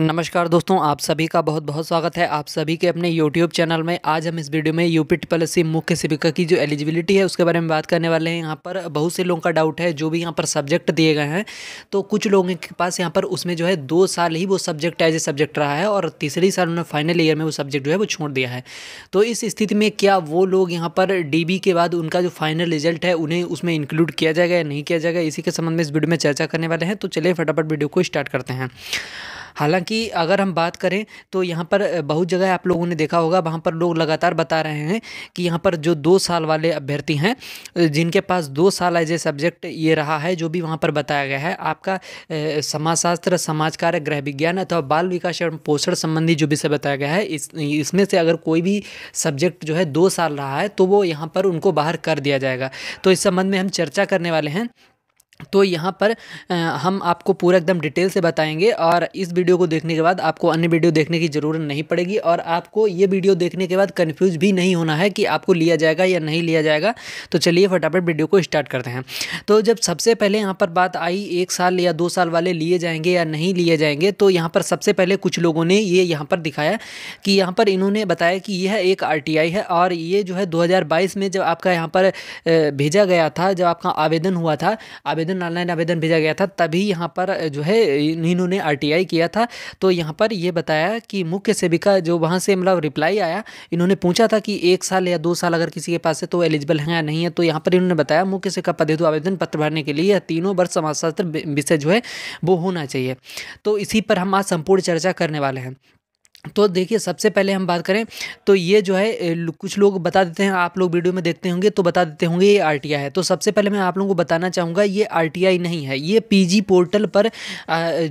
नमस्कार दोस्तों आप सभी का बहुत बहुत स्वागत है आप सभी के अपने YouTube चैनल में आज हम इस वीडियो में यूपी ट्रिपल एस मुख्य शिविका की जो एलिजिबिलिटी है उसके बारे में बात करने वाले हैं यहाँ पर बहुत से लोगों का डाउट है जो भी यहाँ पर सब्जेक्ट दिए गए हैं तो कुछ लोगों के पास यहाँ पर उसमें जो है दो साल ही वो सब्जेक्ट एज ए सब्जेक्ट रहा है और तीसरी साल उन्होंने फाइनल ईयर में वो सब्जेक्ट जो है वो छोड़ दिया है तो इस स्थिति में क्या वो लोग यहाँ पर डी के बाद उनका जो फाइनल रिजल्ट है उन्हें उसमें इंक्लूड किया जाएगा या नहीं किया जाएगा इसी के संबंध में इस वीडियो में चर्चा करने वाले हैं तो चलिए फटाफट वीडियो को स्टार्ट करते हैं हालांकि अगर हम बात करें तो यहाँ पर बहुत जगह आप लोगों ने देखा होगा वहाँ पर लोग लगातार बता रहे हैं कि यहाँ पर जो दो साल वाले अभ्यर्थी हैं जिनके पास दो साल एज ए सब्जेक्ट ये रहा है जो भी वहाँ पर बताया गया है आपका समाजशास्त्र समाज कार्य गृह विज्ञान अथवा बाल विकास एवं पोषण संबंधी जो विषय बताया गया है इस इसमें से अगर कोई भी सब्जेक्ट जो है दो साल रहा है तो वो यहाँ पर उनको बाहर कर दिया जाएगा तो इस संबंध में हम चर्चा करने वाले हैं तो यहाँ पर हम आपको पूरा एकदम डिटेल से बताएंगे और इस वीडियो को देखने के बाद आपको अन्य वीडियो देखने की ज़रूरत नहीं पड़ेगी और आपको ये वीडियो देखने के बाद कन्फ्यूज भी नहीं होना है कि आपको लिया जाएगा या नहीं लिया जाएगा तो चलिए फटाफट वीडियो को स्टार्ट करते हैं तो जब सबसे पहले यहाँ पर बात आई एक साल या दो साल वाले लिए जाएंगे या नहीं लिए जाएंगे तो यहाँ पर सबसे पहले कुछ लोगों ने ये यहाँ पर दिखाया कि यहाँ पर इन्होंने बताया कि यह एक आर है और ये जो है दो में जब आपका यहाँ पर भेजा गया था जब आपका आवेदन हुआ था आवेदन आवेदन ऑनलाइन आवेदन भेजा गया था तभी यहाँ पर जो है इन्होंने आर किया था तो यहाँ पर ये बताया कि मुख्य सेविका जो वहाँ से मतलब रिप्लाई आया इन्होंने पूछा था कि एक साल या दो साल अगर किसी के पास है तो एलिजिबल है या नहीं है तो यहाँ पर इन्होंने बताया मुख्य सेविका पद हेतु आवेदन पत्र भरने के लिए तीनों वर्ष समाजशास्त्र विषय जो है वो होना चाहिए तो इसी पर हम आज संपूर्ण चर्चा करने वाले हैं तो देखिए सबसे पहले हम बात करें तो ये जो है कुछ लोग बता देते हैं आप लोग वीडियो में देखते होंगे तो बता देते होंगे ये आर है तो सबसे पहले मैं आप लोगों को बताना चाहूँगा ये आर नहीं है ये पी पोर्टल पर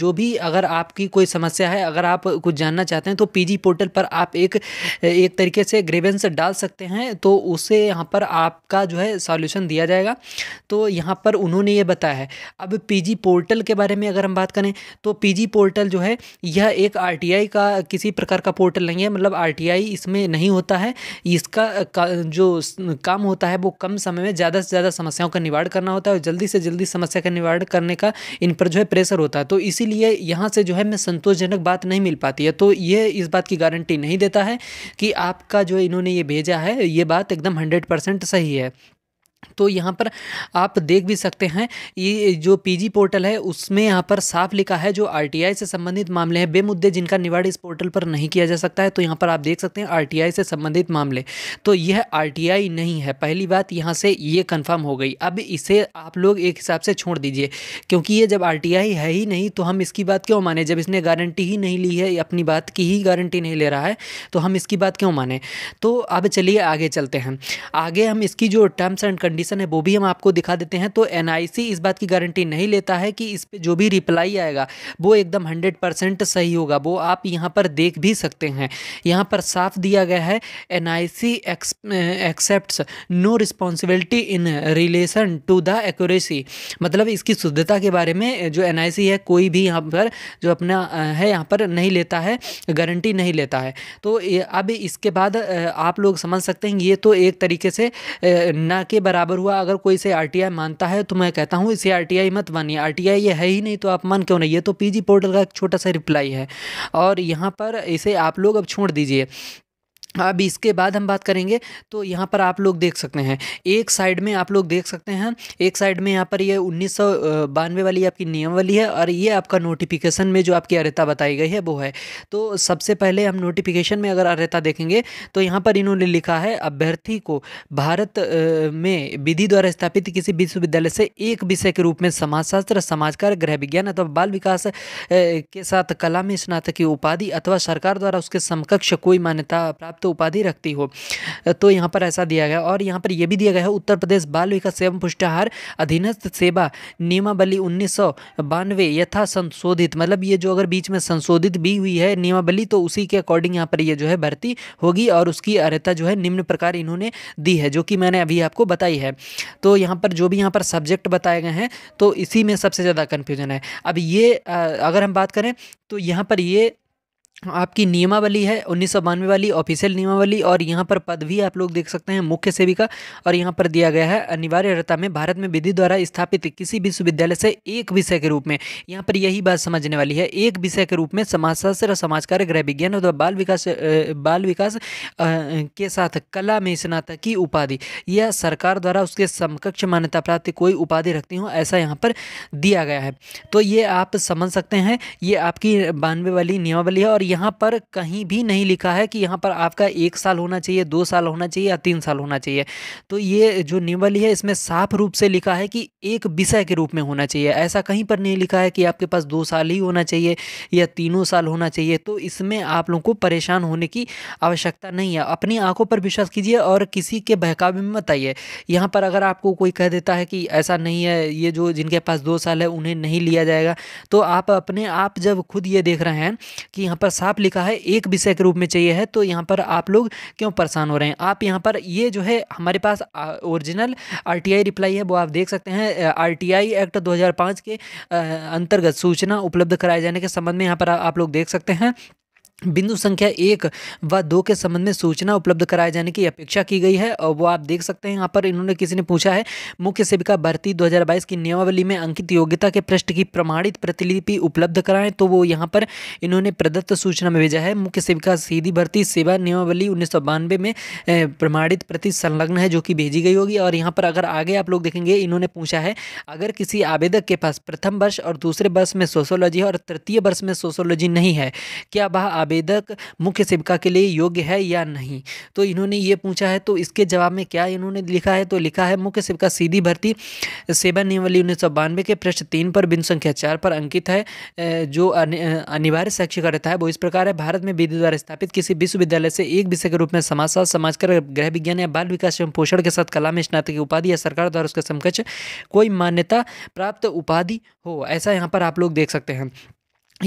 जो भी अगर आपकी कोई समस्या है अगर आप कुछ जानना चाहते हैं तो पी पोर्टल पर आप एक एक तरीके से ग्रेवेंस डाल सकते हैं तो उसे यहाँ पर आपका जो है सॉल्यूशन दिया जाएगा तो यहाँ पर उन्होंने ये बताया है अब पी पोर्टल के बारे में अगर हम बात करें तो पी पोर्टल जो है यह एक आर का किसी किसी प्रकार का पोर्टल नहीं है मतलब आर इसमें नहीं होता है इसका का, जो काम होता है वो कम समय में ज़्यादा से ज़्यादा समस्याओं का निवारण करना होता है और जल्दी से जल्दी समस्या का निवारण करने का इन पर जो है प्रेशर होता है तो इसीलिए यहाँ से जो है मैं संतोषजनक बात नहीं मिल पाती है तो ये इस बात की गारंटी नहीं देता है कि आपका जो इन्होंने ये भेजा है ये बात एकदम हंड्रेड परसेंट सही है तो यहाँ पर आप देख भी सकते हैं ये जो पीजी पोर्टल है उसमें यहाँ पर साफ लिखा है जो आरटीआई से संबंधित मामले हैं बेमुद्दे जिनका निवाड़ इस पोर्टल पर नहीं किया जा सकता है तो यहाँ पर आप देख सकते हैं आरटीआई से संबंधित मामले तो यह आरटीआई नहीं है पहली बात यहाँ से ये कन्फर्म हो गई अब इसे आप लोग एक हिसाब से छोड़ दीजिए क्योंकि ये जब आर है ही नहीं तो हम इसकी बात क्यों माने जब इसने गारंटी ही नहीं ली है अपनी बात की ही गारंटी नहीं ले रहा है तो हम इसकी बात क्यों माने तो अब चलिए आगे चलते हैं आगे हम इसकी जो टर्म्स एंड कंडीशन है वो भी हम आपको दिखा देते हैं तो एन इस बात की गारंटी नहीं लेता है कि इस पर जो भी रिप्लाई आएगा वो एकदम हंड्रेड परसेंट सही होगा वो आप यहाँ पर देख भी सकते हैं यहाँ पर साफ दिया गया है N I C accept no responsibility in relation to the accuracy मतलब इसकी शुद्धता के बारे में जो एन है कोई भी यहाँ पर जो अपना है यहाँ पर नहीं लेता है गारंटी नहीं लेता है तो अब इसके बाद आप लोग समझ सकते हैं ये तो एक तरीके से ना के बराबर बराबर हुआ अगर कोई इसे आर मानता है तो मैं कहता हूँ इसे आर मत मानिए आर ये है ही नहीं तो आप मान क्यों नहीं ये तो पी पोर्टल का एक छोटा सा रिप्लाई है और यहाँ पर इसे आप लोग अब छोड़ दीजिए अब इसके बाद हम बात करेंगे तो यहाँ पर आप लोग देख सकते हैं एक साइड में आप लोग देख सकते हैं एक साइड में यहाँ पर ये उन्नीस बानवे वाली आपकी वाली है और ये आपका नोटिफिकेशन में जो आपकी अर्ता बताई गई है वो है तो सबसे पहले हम नोटिफिकेशन में अगर अर्ता देखेंगे तो यहाँ पर इन्होंने लिखा है अभ्यर्थी को भारत में विधि द्वारा स्थापित किसी विश्वविद्यालय से एक विषय के रूप में समाजशास्त्र समाजकार गृह विज्ञान अथवा बाल विकास के साथ कला में स्नातक की उपाधि अथवा सरकार द्वारा उसके समकक्ष कोई मान्यता प्राप्त प्राप्त तो उपाधि रखती हो तो यहाँ पर ऐसा दिया गया और यहाँ पर यह भी दिया गया है उत्तर प्रदेश बाल विकास एवं पुष्टाहार अधीनस्थ सेवा नियमावली उन्नीस सौ बानवे यथा संशोधित मतलब ये जो अगर बीच में संशोधित भी हुई है नियमावली तो उसी के अकॉर्डिंग यहाँ पर ये जो है भर्ती होगी और उसकी अर्ता जो है निम्न प्रकार इन्होंने दी है जो कि मैंने अभी आपको बताई है तो यहाँ पर जो भी यहाँ पर सब्जेक्ट बताए गए हैं तो इसी में सबसे ज़्यादा कन्फ्यूजन है अब ये अगर हम बात करें तो यहाँ पर ये आपकी नियमावली है उन्नीस वाली ऑफिशियल नियमावली और यहाँ पर पद भी आप लोग देख सकते हैं मुख्य सेविका और यहाँ पर दिया गया है अनिवार्यता में भारत में विधि द्वारा स्थापित किसी भी विश्वविद्यालय से एक विषय के रूप में यहाँ पर यही बात समझने वाली है एक विषय के रूप में समाजशास्त्र समाज कार्य गृह विज्ञान और बाल विकास बाल विकास के साथ कला में स्नातक की उपाधि यह सरकार द्वारा उसके समकक्ष मान्यता प्राप्त कोई उपाधि रखती हूँ ऐसा यहाँ पर दिया गया है तो ये आप समझ सकते हैं ये आपकी बानवे वाली नियमावली है और यहाँ पर कहीं भी नहीं लिखा है कि यहाँ पर आपका एक साल होना चाहिए दो साल होना चाहिए या तीन साल होना चाहिए तो ये जो निवली है इसमें साफ रूप से लिखा है कि एक विषय के रूप में होना चाहिए ऐसा कहीं पर नहीं लिखा है कि आपके पास दो साल ही होना चाहिए या तीनों साल होना चाहिए तो इसमें आप लोगों को परेशान होने की आवश्यकता नहीं है अपनी आंखों पर विश्वास कीजिए और किसी के बहकावे में मत आइए यहाँ पर अगर आपको कोई कह देता है कि ऐसा नहीं है ये जो जिनके पास दो साल है उन्हें नहीं लिया जाएगा तो आप अपने आप जब खुद ये देख रहे हैं कि यहाँ पर साफ लिखा है एक विषय के रूप में चाहिए है तो यहाँ पर आप लोग क्यों परेशान हो रहे हैं आप यहाँ पर ये जो है हमारे पास ओरिजिनल आर रिप्लाई है वो आप देख सकते हैं आर एक्ट दो के अंतर्गत सूचना उपलब्ध कराए जाने के संबंध में यहाँ पर आप लोग देख सकते हैं बिंदु संख्या एक व दो के संबंध में सूचना उपलब्ध कराए जाने की अपेक्षा की गई है और वो आप देख सकते हैं यहाँ पर इन्होंने किसी ने पूछा है मुख्य सेविका भर्ती 2022 की नियमावली में अंकित योग्यता के पृष्ठ की प्रमाणित प्रतिलिपि उपलब्ध कराएं तो वो यहाँ पर इन्होंने प्रदत्त सूचना में भेजा है मुख्य सेविका सीधी भर्ती सेवा नियमावली उन्नीस में प्रमाणित प्रति संलग्न है जो कि भेजी गई होगी और यहाँ पर अगर आगे आप लोग देखेंगे इन्होंने पूछा है अगर किसी आवेदक के पास प्रथम वर्ष और दूसरे वर्ष में सोशोलॉजी और तृतीय वर्ष में सोशोलॉजी नहीं है क्या वह आवेदक मुख्य सेविका के लिए योग्य है या नहीं तो इन्होंने ये पूछा है तो इसके जवाब में क्या इन्होंने लिखा है तो लिखा है मुख्य सेविका सीधी भर्ती सेवा नियमावली उन्नीस के प्रश्न तीन पर बिंदु संख्या चार पर अंकित है जो अनिवार्य शैक्षिक रहता है वो इस प्रकार है भारत में विधि द्वारा स्थापित किसी विश्वविद्यालय से एक विषय के रूप में समाजशास्त्र कर गृह विज्ञान या बाल विकास एवं पोषण के साथ कला में स्नातक उपाधि या सरकार द्वारा उसके समकक्ष कोई मान्यता प्राप्त उपाधि हो ऐसा यहाँ पर आप लोग देख सकते हैं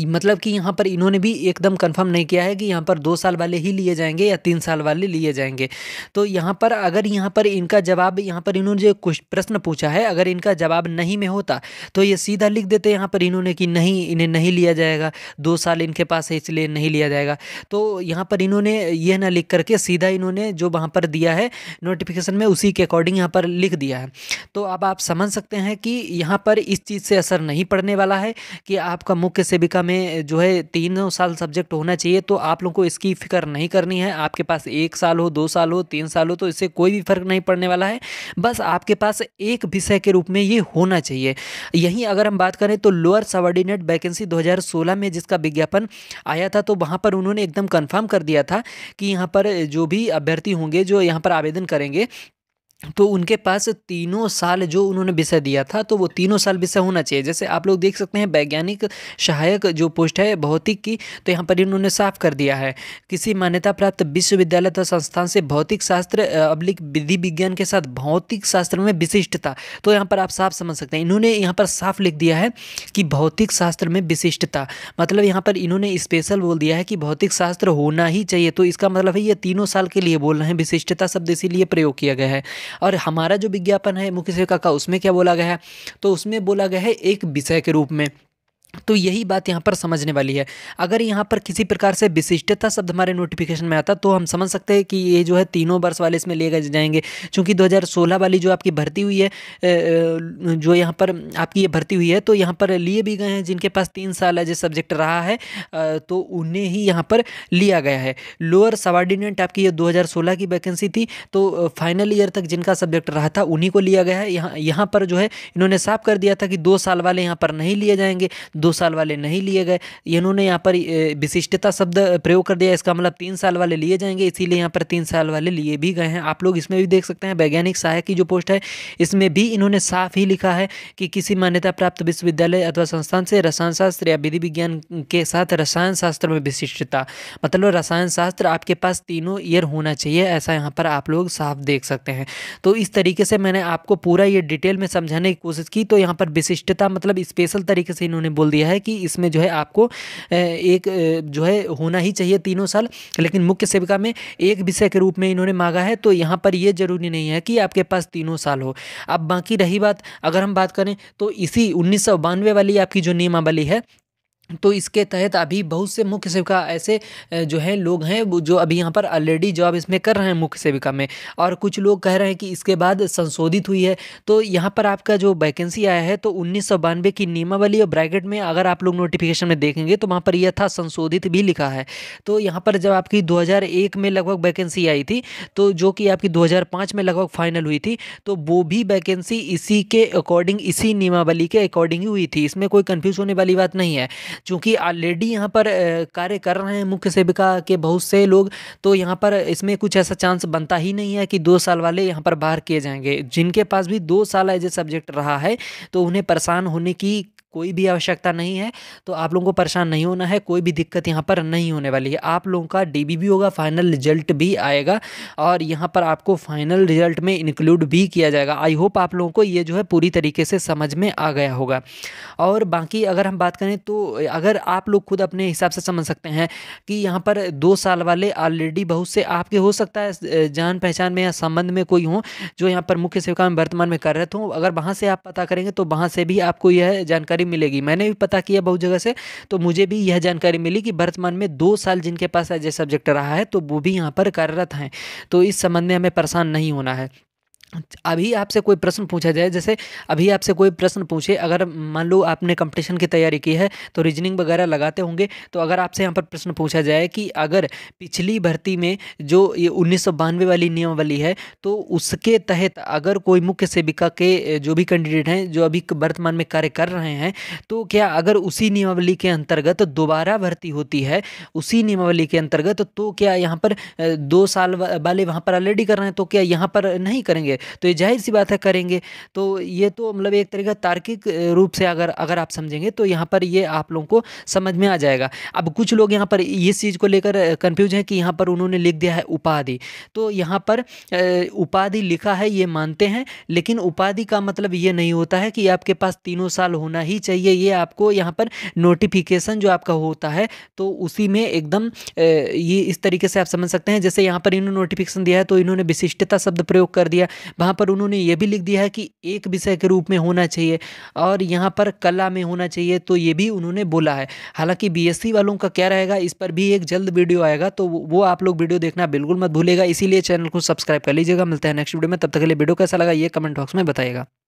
मतलब कि यहाँ पर इन्होंने भी एकदम कंफर्म नहीं किया है कि यहाँ पर दो साल वाले ही लिए जाएंगे या तीन साल वाले लिए जाएंगे तो यहाँ पर अगर यहाँ पर इनका जवाब यहाँ पर इन्होंने जो कुछ प्रश्न पूछा है अगर इनका जवाब नहीं में होता तो ये सीधा लिख देते यहाँ पर इन्होंने कि नहीं इन्हें नहीं लिया जाएगा दो साल इनके पास है इसलिए नहीं लिया जाएगा तो यहाँ पर इन्होंने यह ना लिख करके सीधा इन्होंने जो वहाँ पर दिया है नोटिफिकेशन में उसी के अकॉर्डिंग यहाँ पर लिख दिया है तो अब आप समझ सकते हैं कि यहाँ पर इस चीज़ से असर नहीं पड़ने वाला है कि आपका मुख्य सेविका का में जो है तीनों साल सब्जेक्ट होना चाहिए तो आप लोगों को इसकी फ़िक्र नहीं करनी है आपके पास एक साल हो दो साल हो तीन साल हो तो इससे कोई भी फ़र्क नहीं पड़ने वाला है बस आपके पास एक विषय के रूप में ये होना चाहिए यहीं अगर हम बात करें तो लोअर सबॉर्डिनेट वैकेंसी दो में जिसका विज्ञापन आया था तो वहाँ पर उन्होंने एकदम कन्फर्म कर दिया था कि यहाँ पर जो भी अभ्यर्थी होंगे जो यहाँ पर आवेदन करेंगे तो उनके पास तीनों साल जो उन्होंने विषय दिया था तो वो तीनों साल विषय होना चाहिए जैसे आप लोग देख सकते हैं वैज्ञानिक सहायक जो पोस्ट है भौतिक की तो यहाँ पर इन्होंने साफ कर दिया है किसी मान्यता प्राप्त विश्वविद्यालय तथा संस्थान से भौतिक शास्त्र अब्लिक विधि विज्ञान के साथ भौतिक शास्त्र में विशिष्टता तो यहाँ पर आप साफ समझ सकते हैं इन्होंने यहाँ पर साफ लिख दिया है कि भौतिक शास्त्र में विशिष्टता मतलब यहाँ पर इन्होंने स्पेशल बोल दिया है कि भौतिक शास्त्र होना ही चाहिए तो इसका मतलब है ये तीनों साल के लिए बोल रहे हैं विशिष्टता शब्द इसीलिए प्रयोग किया गया है और हमारा जो विज्ञापन है मुख्य सेविका का उसमें क्या बोला गया है तो उसमें बोला गया है एक विषय के रूप में तो यही बात यहाँ पर समझने वाली है अगर यहाँ पर किसी प्रकार से विशिष्टता शब्द हमारे नोटिफिकेशन में आता तो हम समझ सकते हैं कि ये जो है तीनों वर्ष वाले इसमें लिए जाएंगे चूँकि 2016 वाली जो आपकी भर्ती हुई है जो यहाँ पर आपकी ये भर्ती हुई है तो यहाँ पर लिए भी गए हैं जिनके पास तीन साल है सब्जेक्ट रहा है तो उन्हें ही यहाँ पर लिया गया है लोअर सबॉर्डिनेट आपकी ये दो की वैकेंसी थी तो फाइनल ईयर तक जिनका सब्जेक्ट रहा था उन्हीं को लिया गया है यहाँ यहाँ पर जो है इन्होंने साफ कर दिया था कि दो साल वाले यहाँ पर नहीं लिए जाएंगे दो साल वाले नहीं लिए गए इन्होंने यहाँ पर विशिष्टता शब्द प्रयोग कर दिया इसका मतलब तीन साल वाले लिए जाएंगे इसीलिए यहाँ पर तीन साल वाले लिए भी गए हैं आप लोग इसमें भी देख सकते हैं वैज्ञानिक सहायक की जो पोस्ट है इसमें भी इन्होंने साफ ही लिखा है कि किसी मान्यता प्राप्त विश्वविद्यालय अथवा संस्थान से रसायन शास्त्र या विधि विज्ञान के साथ रसायन शास्त्र में विशिष्टता मतलब रसायन शास्त्र आपके पास तीनों ईयर होना चाहिए ऐसा यहाँ पर आप लोग साफ देख सकते हैं तो इस तरीके से मैंने आपको पूरा ये डिटेल में समझाने की कोशिश की तो यहाँ पर विशिष्टता मतलब स्पेशल तरीके से इन्होंने बोल दिया है कि इसमें जो है आपको एक जो है होना ही चाहिए तीनों साल लेकिन मुख्य सेविका में एक विषय के रूप में इन्होंने मांगा है तो यहाँ पर यह ज़रूरी नहीं है कि आपके पास तीनों साल हो अब बाकी रही बात अगर हम बात करें तो इसी उन्नीस वाली आपकी जो नियमावली है तो इसके तहत अभी बहुत से मुख्य सेविका ऐसे जो हैं लोग हैं जो अभी यहाँ पर ऑलरेडी जॉब इसमें कर रहे हैं मुख्य सेविका में और कुछ लोग कह रहे हैं कि इसके बाद संशोधित हुई है तो यहाँ पर आपका जो वैकेंसी आया है तो उन्नीस की नियमावली और ब्रैकेट में अगर आप लोग नोटिफिकेशन में देखेंगे तो वहाँ पर यह था संशोधित भी लिखा है तो यहाँ पर जब आपकी दो में लगभग वैकेंसी आई थी तो जो कि आपकी दो में लगभग फाइनल हुई थी तो वो भी वैकेंसी इसी के अकॉर्डिंग इसी नियमावली के अकॉर्डिंग ही हुई थी इसमें कोई कन्फ्यूज़ होने वाली बात नहीं है चूँकि ऑलरेडी यहाँ पर कार्य कर रहे हैं मुख्य सेविका के बहुत से लोग तो यहाँ पर इसमें कुछ ऐसा चांस बनता ही नहीं है कि दो साल वाले यहाँ पर बाहर किए जाएंगे जिनके पास भी दो साल एज ए सब्जेक्ट रहा है तो उन्हें परेशान होने की कोई भी आवश्यकता नहीं है तो आप लोगों को परेशान नहीं होना है कोई भी दिक्कत यहाँ पर नहीं होने वाली है आप लोगों का डी भी होगा फाइनल रिजल्ट भी आएगा और यहाँ पर आपको फाइनल रिजल्ट में इंक्लूड भी किया जाएगा आई होप आप लोगों को ये जो है पूरी तरीके से समझ में आ गया होगा और बाकी अगर हम बात करें तो अगर आप लोग खुद अपने हिसाब से समझ सकते हैं कि यहाँ पर दो साल वाले ऑलरेडी बहुत से आपके हो सकता है जान पहचान में या संबंध में कोई हो जो यहाँ पर मुख्य सेविका में वर्तमान में कार्यरत हो अगर वहाँ से आप पता करेंगे तो वहाँ से भी आपको यह जानकारी जानकारी मिलेगी मैंने भी पता किया बहुत जगह से तो मुझे भी यह जानकारी मिली कि वर्तमान में दो साल जिनके पास एज ए सब्जेक्ट रहा है तो वो भी यहाँ पर कार्यरत हैं तो इस संबंध में हमें परेशान नहीं होना है अभी आपसे कोई प्रश्न पूछा जाए जैसे अभी आपसे कोई प्रश्न पूछे अगर मान लो आपने कंपटीशन की तैयारी की है तो रीजनिंग वगैरह लगाते होंगे तो अगर आपसे यहाँ पर प्रश्न पूछा जाए कि अगर पिछली भर्ती में जो ये उन्नीस वाली नियमावली है तो उसके तहत अगर कोई मुख्य सेविका के जो भी कैंडिडेट हैं जो अभी वर्तमान में कार्य कर रहे हैं तो क्या अगर उसी नियमावली के अंतर्गत तो दोबारा भर्ती होती है उसी नियमावली के अंतर्गत तो क्या यहाँ पर दो साल वाले वहाँ पर ऑलरेडी कर रहे हैं तो क्या यहाँ पर नहीं करेंगे तो ये जाहिर सी बात है करेंगे तो ये तो मतलब एक तरीका का तार्किक रूप से अगर अगर आप समझेंगे तो यहाँ पर ये आप लोगों को समझ में आ जाएगा अब कुछ लोग यहाँ पर इस चीज़ को लेकर कन्फ्यूज हैं कि यहाँ पर उन्होंने लिख दिया है उपाधि तो यहाँ पर उपाधि लिखा है ये मानते हैं लेकिन उपाधि का मतलब ये नहीं होता है कि आपके पास तीनों साल होना ही चाहिए ये आपको यहाँ पर नोटिफिकेशन जो आपका होता है तो उसी में एकदम ये इस तरीके से आप समझ सकते हैं जैसे यहाँ पर इन्होंने नोटिफिकेशन दिया है तो इन्होंने विशिष्टता शब्द प्रयोग कर दिया वहाँ पर उन्होंने ये भी लिख दिया है कि एक विषय के रूप में होना चाहिए और यहाँ पर कला में होना चाहिए तो ये भी उन्होंने बोला है हालांकि बी वालों का क्या रहेगा इस पर भी एक जल्द वीडियो आएगा तो वो आप लोग वीडियो देखना बिल्कुल मत भूलेगा इसीलिए चैनल को सब्सक्राइब कर लीजिएगा मिलता है नेक्स्ट वीडियो में तब तक के लिए वीडियो कैसा लगा ये कमेंट बॉक्स में बताइएगा